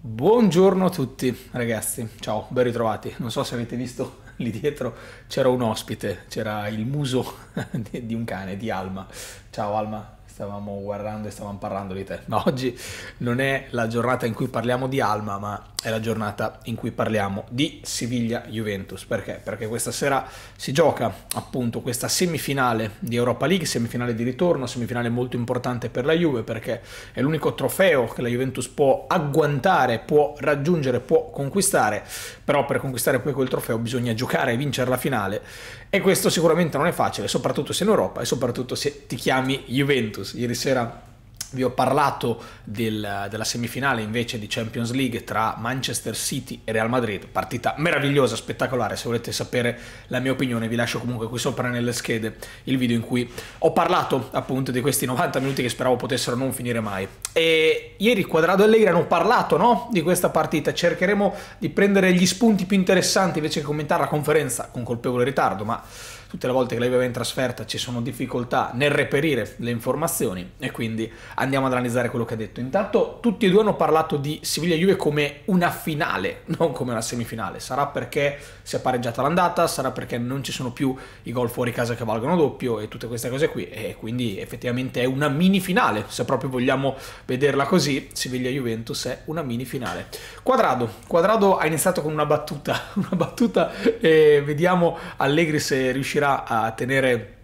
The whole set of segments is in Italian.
Buongiorno a tutti ragazzi, ciao, ben ritrovati. Non so se avete visto lì dietro c'era un ospite, c'era il muso di un cane, di Alma. Ciao Alma, stavamo guardando e stavamo parlando di te. Ma oggi non è la giornata in cui parliamo di Alma, ma è la giornata in cui parliamo di Siviglia-Juventus. Perché? Perché questa sera si gioca appunto questa semifinale di Europa League, semifinale di ritorno, semifinale molto importante per la Juve perché è l'unico trofeo che la Juventus può agguantare, può raggiungere, può conquistare. Però per conquistare poi quel trofeo bisogna giocare e vincere la finale e questo sicuramente non è facile, soprattutto se in Europa e soprattutto se ti chiami Juventus. Ieri sera vi ho parlato del, della semifinale invece di Champions League tra Manchester City e Real Madrid, partita meravigliosa, spettacolare, se volete sapere la mia opinione vi lascio comunque qui sopra nelle schede il video in cui ho parlato appunto di questi 90 minuti che speravo potessero non finire mai. E ieri Quadrado e Allegri hanno parlato no? di questa partita, cercheremo di prendere gli spunti più interessanti invece che commentare la conferenza con colpevole ritardo, ma tutte le volte che lei va in trasferta ci sono difficoltà nel reperire le informazioni e quindi andiamo ad analizzare quello che ha detto. Intanto tutti e due hanno parlato di Siviglia-Juve come una finale, non come una semifinale. Sarà perché si è pareggiata l'andata, sarà perché non ci sono più i gol fuori casa che valgono doppio e tutte queste cose qui e quindi effettivamente è una mini finale, se proprio vogliamo vederla così, Siviglia-Juventus è una mini finale. Quadrado, Quadrado ha iniziato con una battuta, una battuta e vediamo Allegri se riuscirà riuscirà a tenere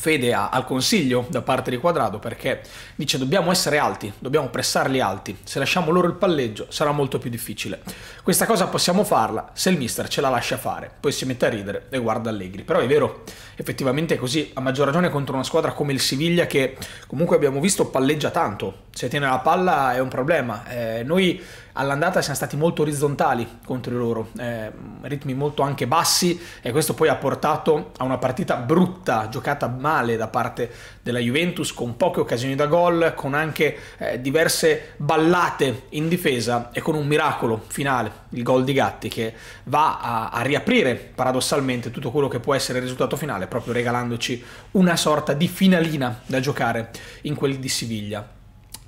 fede a, al consiglio da parte di Quadrado perché dice dobbiamo essere alti, dobbiamo pressarli alti, se lasciamo loro il palleggio sarà molto più difficile. Questa cosa possiamo farla se il mister ce la lascia fare, poi si mette a ridere e guarda Allegri, però è vero, effettivamente è così, a maggior ragione contro una squadra come il Siviglia che comunque abbiamo visto palleggia tanto, se tiene la palla è un problema. Eh, noi all'andata siamo stati molto orizzontali contro loro, eh, ritmi molto anche bassi e questo poi ha portato a una partita brutta, giocata male da parte della Juventus con poche occasioni da gol, con anche eh, diverse ballate in difesa e con un miracolo finale, il gol di Gatti che va a, a riaprire paradossalmente tutto quello che può essere il risultato finale, proprio regalandoci una sorta di finalina da giocare in quelli di Siviglia.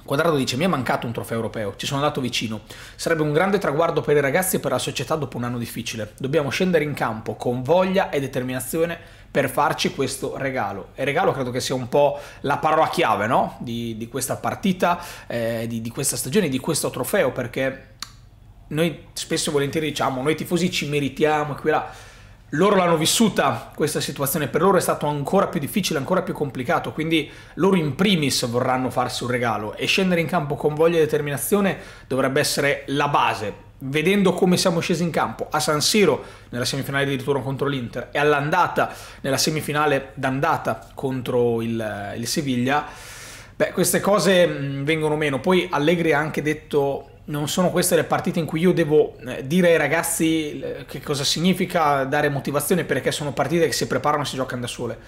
Quadrado dice: Mi è mancato un trofeo europeo, ci sono andato vicino. Sarebbe un grande traguardo per i ragazzi e per la società dopo un anno difficile. Dobbiamo scendere in campo con voglia e determinazione per farci questo regalo. E regalo credo che sia un po' la parola chiave no? di, di, questa partita, eh, di, di questa stagione, di questo trofeo, perché noi spesso e volentieri diciamo: Noi tifosi ci meritiamo qui e là loro l'hanno vissuta questa situazione, per loro è stato ancora più difficile, ancora più complicato, quindi loro in primis vorranno farsi un regalo e scendere in campo con voglia e determinazione dovrebbe essere la base. Vedendo come siamo scesi in campo a San Siro nella semifinale di ritorno contro l'Inter e all'andata nella semifinale d'andata contro il, il Siviglia, beh, queste cose mm, vengono meno. Poi Allegri ha anche detto non sono queste le partite in cui io devo eh, dire ai ragazzi eh, che cosa significa, dare motivazione perché sono partite che si preparano e si giocano da sole.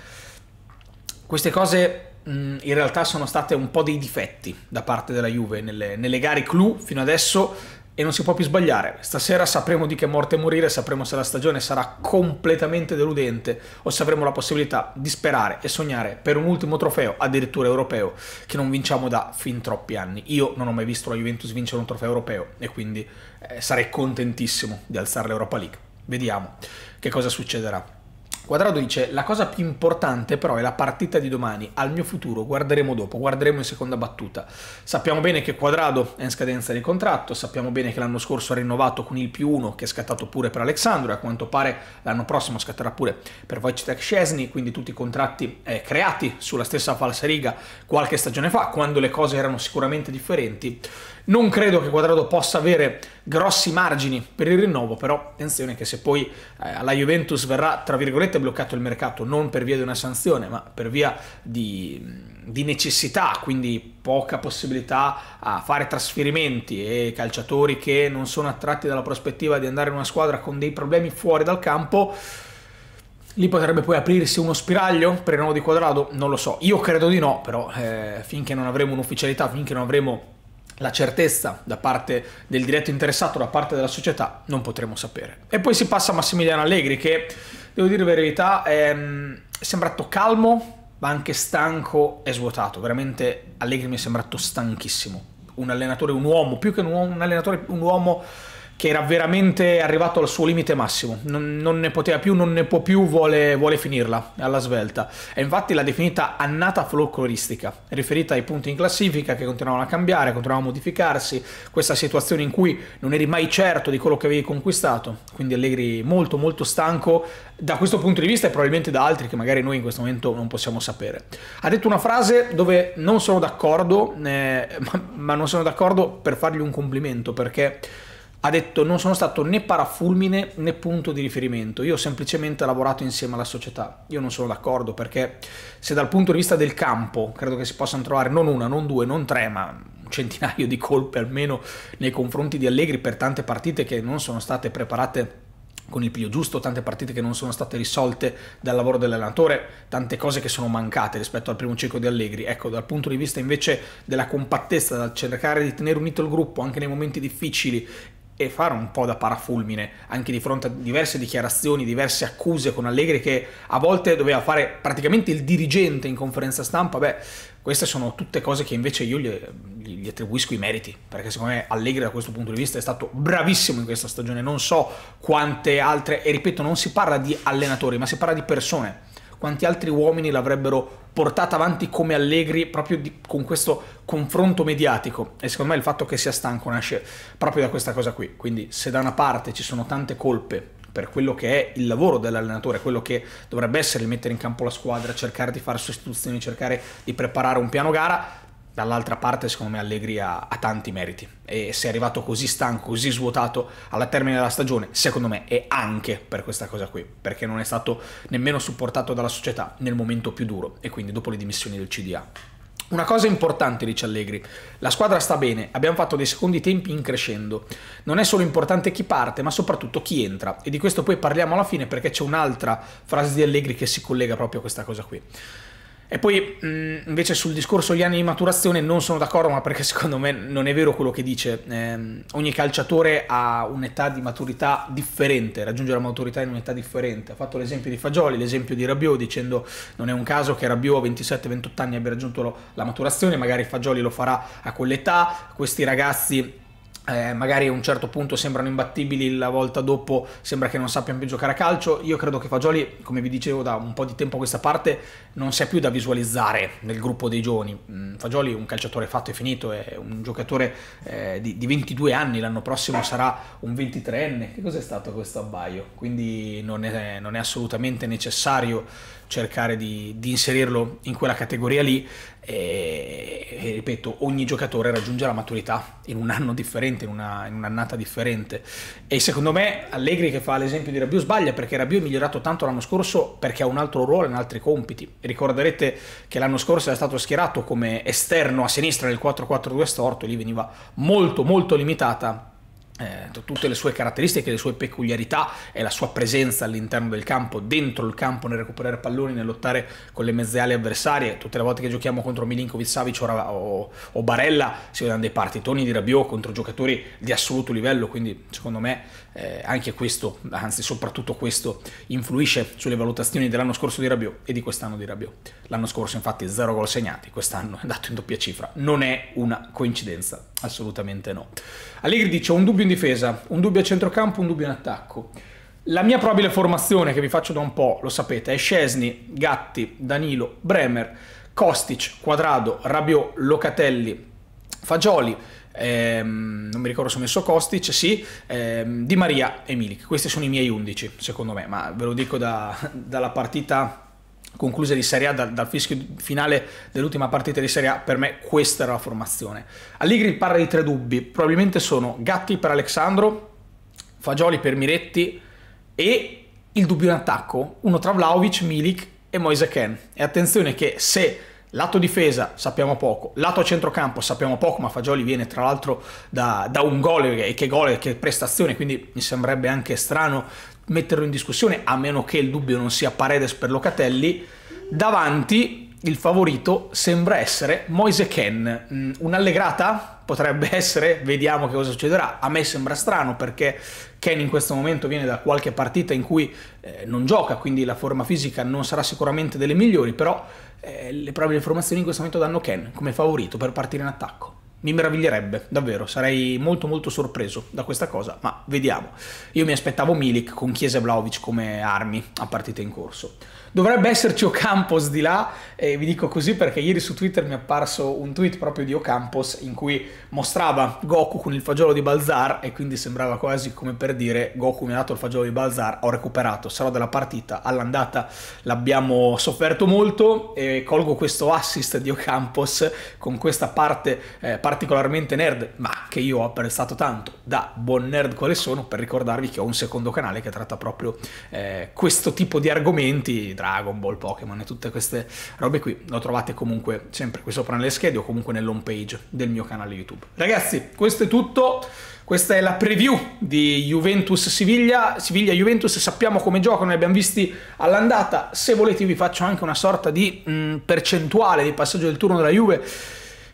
Queste cose mm, in realtà sono state un po' dei difetti da parte della Juve nelle, nelle gare clou fino adesso e non si può più sbagliare. Stasera sapremo di che morte morire, sapremo se la stagione sarà completamente deludente o se avremo la possibilità di sperare e sognare per un ultimo trofeo, addirittura europeo, che non vinciamo da fin troppi anni. Io non ho mai visto la Juventus vincere un trofeo europeo e quindi eh, sarei contentissimo di alzare l'Europa League. Vediamo che cosa succederà. Quadrado dice: La cosa più importante, però, è la partita di domani. Al mio futuro guarderemo dopo, guarderemo in seconda battuta. Sappiamo bene che Quadrado è in scadenza di contratto. Sappiamo bene che l'anno scorso ha rinnovato con il più uno, che è scattato pure per Alexandro. E A quanto pare l'anno prossimo scatterà pure per Wojciech Szczesny. Quindi tutti i contratti eh, creati sulla stessa falsa riga qualche stagione fa, quando le cose erano sicuramente differenti. Non credo che Quadrado possa avere grossi margini per il rinnovo, però attenzione che se poi eh, alla Juventus verrà, tra virgolette, bloccato il mercato non per via di una sanzione, ma per via di, di necessità, quindi poca possibilità a fare trasferimenti e calciatori che non sono attratti dalla prospettiva di andare in una squadra con dei problemi fuori dal campo, Lì potrebbe poi aprirsi uno spiraglio per il rinnovo di Quadrado? Non lo so, io credo di no, però eh, finché non avremo un'ufficialità, finché non avremo la certezza da parte del diretto interessato, da parte della società, non potremo sapere. E poi si passa a Massimiliano Allegri che, devo dire la verità, è ehm, sembrato calmo, ma anche stanco e svuotato. Veramente Allegri mi è sembrato stanchissimo. Un allenatore, un uomo, più che un uomo, un allenatore, un uomo che era veramente arrivato al suo limite massimo, non, non ne poteva più, non ne può più, vuole, vuole finirla alla svelta. E infatti l'ha definita annata folcloristica, riferita ai punti in classifica che continuavano a cambiare, continuavano a modificarsi, questa situazione in cui non eri mai certo di quello che avevi conquistato, quindi Allegri molto molto stanco da questo punto di vista e probabilmente da altri che magari noi in questo momento non possiamo sapere. Ha detto una frase dove non sono d'accordo, eh, ma, ma non sono d'accordo per fargli un complimento perché ha detto non sono stato né parafulmine né punto di riferimento, io ho semplicemente lavorato insieme alla società. Io non sono d'accordo perché se dal punto di vista del campo credo che si possano trovare non una, non due, non tre, ma un centinaio di colpe almeno nei confronti di Allegri per tante partite che non sono state preparate con il piglio giusto, tante partite che non sono state risolte dal lavoro dell'allenatore, tante cose che sono mancate rispetto al primo ciclo di Allegri. Ecco, dal punto di vista invece della compattezza, dal cercare di tenere unito il gruppo anche nei momenti difficili e fare un po' da parafulmine anche di fronte a diverse dichiarazioni, diverse accuse con Allegri che a volte doveva fare praticamente il dirigente in conferenza stampa, beh, queste sono tutte cose che invece io gli, gli attribuisco i meriti, perché secondo me Allegri da questo punto di vista è stato bravissimo in questa stagione, non so quante altre, e ripeto, non si parla di allenatori, ma si parla di persone quanti altri uomini l'avrebbero portata avanti come Allegri proprio di, con questo confronto mediatico e secondo me il fatto che sia stanco nasce proprio da questa cosa qui quindi se da una parte ci sono tante colpe per quello che è il lavoro dell'allenatore, quello che dovrebbe essere il mettere in campo la squadra, cercare di fare sostituzioni, cercare di preparare un piano gara, Dall'altra parte, secondo me, Allegri ha, ha, tanti meriti e se è arrivato così stanco, così svuotato alla termine della stagione, secondo me è anche per questa cosa qui, perché non è stato nemmeno supportato dalla società nel momento più duro e quindi dopo le dimissioni del CDA. Una cosa importante, dice Allegri, la squadra sta bene, abbiamo fatto dei secondi tempi in crescendo. Non è solo importante chi parte, ma soprattutto chi entra. E di questo poi parliamo alla fine perché c'è un'altra frase di Allegri che si collega proprio a questa cosa qui. E poi mh, mm, invece sul discorso gli anni di maturazione non sono d'accordo, ma perché secondo me non è vero quello che dice. Eh, ogni calciatore ha un'età di maturità differente, raggiunge la maturità in un'età differente. Ha fatto l'esempio di Fagioli, l'esempio di Rabiot, dicendo non è un caso che Rabiot a 27-28 anni abbia raggiunto la maturazione, magari Fagioli lo farà a quell'età, questi ragazzi eh, magari a un certo punto sembrano imbattibili, la volta dopo sembra che non sappiano più giocare a calcio. Io credo che Fagioli, come vi dicevo da un po' di tempo a questa parte, non sia più da visualizzare nel gruppo dei giovani. Mm, Fagioli è un calciatore fatto e finito, è un giocatore eh, di, di, 22 anni, l'anno prossimo sarà un 23enne. Che cos'è stato questo abbaio? Quindi non è, non è assolutamente necessario cercare di, di, inserirlo in quella categoria lì e, eh, e, ripeto ogni giocatore raggiunge la maturità in un anno differente in, una, in un'annata differente e secondo me Allegri che fa l'esempio di Rabiu sbaglia perché Rabiu è migliorato tanto l'anno scorso perché ha un altro ruolo in altri compiti ricorderete che l'anno scorso era stato schierato come esterno a sinistra nel 4-4-2 storto e lì veniva molto molto limitata eh, tutte le sue caratteristiche, le sue peculiarità e la sua presenza all'interno del campo, dentro il campo, nel recuperare palloni, nel lottare con le mezze ali avversarie. Tutte le volte che giochiamo contro Milinkovic, Savic o, o Barella si vedono dei Toni di Rabiot contro giocatori di assoluto livello, quindi secondo me eh, anche questo, anzi soprattutto questo, influisce sulle valutazioni dell'anno scorso di Rabiot e di quest'anno di Rabiot. L'anno scorso infatti zero gol segnati, quest'anno è andato in doppia cifra, non è una coincidenza. Assolutamente no. Allegri dice un dubbio in difesa, un dubbio a centrocampo, un dubbio in attacco. La mia probabile formazione che vi faccio da un po', lo sapete, è Scesni, Gatti, Danilo, Bremer, Kostic, Quadrado, Rabiot, Locatelli, Fagioli, ehm, non mi ricordo se ho messo Kostic, sì, ehm, Di Maria e Milik. Questi sono i miei 11, secondo me, ma ve lo dico da, dalla partita concluse di Serie A dal, dal, fischio finale dell'ultima partita di Serie A, per me questa era la formazione. Allegri parla di tre dubbi, probabilmente sono Gatti per Alessandro, Fagioli per Miretti e il dubbio in attacco, uno tra Vlaovic, Milik e Moise Ken. E attenzione che se lato difesa sappiamo poco, lato centrocampo sappiamo poco, ma Fagioli viene tra l'altro da, da, un gol e che gol e che prestazione, quindi mi sembrerebbe anche strano metterlo in discussione, a meno che il dubbio non sia Paredes per Locatelli. Davanti il favorito sembra essere Moise Ken. Mm, un'allegrata potrebbe essere, vediamo che cosa succederà. A me sembra strano perché Ken in questo momento viene da qualche partita in cui eh, non gioca, quindi la forma fisica non sarà sicuramente delle migliori, però eh, le proprie informazioni in questo momento danno Ken come favorito per partire in attacco mi meraviglierebbe, davvero, sarei molto molto sorpreso da questa cosa, ma vediamo. Io mi aspettavo Milik con Chiesa e Vlaovic come armi a partita in corso. Dovrebbe esserci Ocampos di là, e vi dico così perché ieri su Twitter mi è apparso un tweet proprio di Ocampos in cui mostrava Goku con il fagiolo di Balzar e quindi sembrava quasi come per dire Goku mi ha dato il fagiolo di Balzar, ho recuperato, sarò della partita, all'andata l'abbiamo sofferto molto e colgo questo assist di Ocampos con questa parte, eh, parte particolarmente nerd, ma che io ho apprezzato tanto da buon nerd quale sono, per ricordarvi che ho un secondo canale che tratta proprio eh, questo tipo di argomenti, Dragon Ball, Pokémon e tutte queste robe qui. Lo trovate comunque sempre qui sopra nelle schede o comunque nell'home page del mio canale YouTube. Ragazzi, questo è tutto. Questa è la preview di Juventus-Siviglia. Siviglia-Juventus sappiamo come giocano, ne abbiamo visti all'andata. Se volete vi faccio anche una sorta di mh, mm, percentuale di passaggio del turno della Juve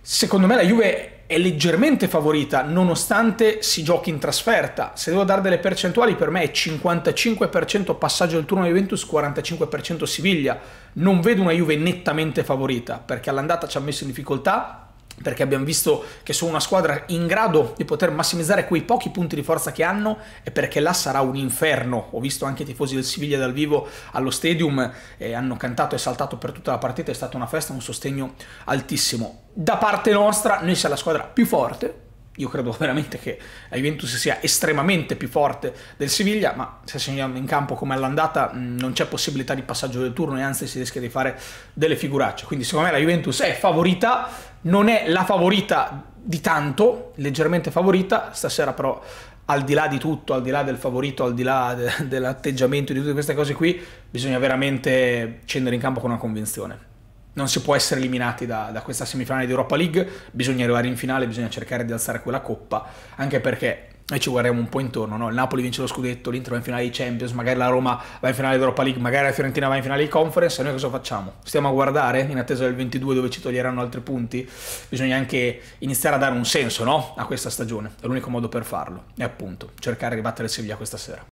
Secondo me la Juve è leggermente favorita nonostante si giochi in trasferta. Se devo dare delle percentuali, per me è 55% passaggio del turno Juventus, 45% Siviglia. Non vedo una Juve nettamente favorita perché all'andata ci ha messo in difficoltà perché abbiamo visto che sono una squadra in grado di poter massimizzare quei pochi punti di forza che hanno e perché là sarà un inferno. Ho visto anche i tifosi del Siviglia dal vivo allo stadium, e eh, hanno cantato e saltato per tutta la partita, è stata una festa, un sostegno altissimo. Da parte nostra, noi siamo la squadra più forte, io credo veramente che la Juventus sia estremamente più forte del Siviglia, ma se segniamo in campo come all'andata mm, non c'è possibilità di passaggio del turno e anzi si rischia di fare delle figuracce. Quindi secondo me la Juventus è favorita, non è la favorita di tanto, leggermente favorita, stasera però al di là di tutto, al di là del favorito, al di là de dell'atteggiamento di tutte queste cose qui, bisogna veramente scendere in campo con una convinzione non si può essere eliminati da, da, questa semifinale di Europa League, bisogna arrivare in finale, bisogna cercare di alzare quella coppa, anche perché noi ci guardiamo un po' intorno, no? il Napoli vince lo scudetto, l'Inter va in finale di Champions, magari la Roma va in finale di Europa League, magari la Fiorentina va in finale di Conference, e noi cosa facciamo? Stiamo a guardare in attesa del 22 dove ci toglieranno altri punti? Bisogna anche iniziare a dare un senso no? a questa stagione, è l'unico modo per farlo, è appunto cercare di battere Siviglia questa sera.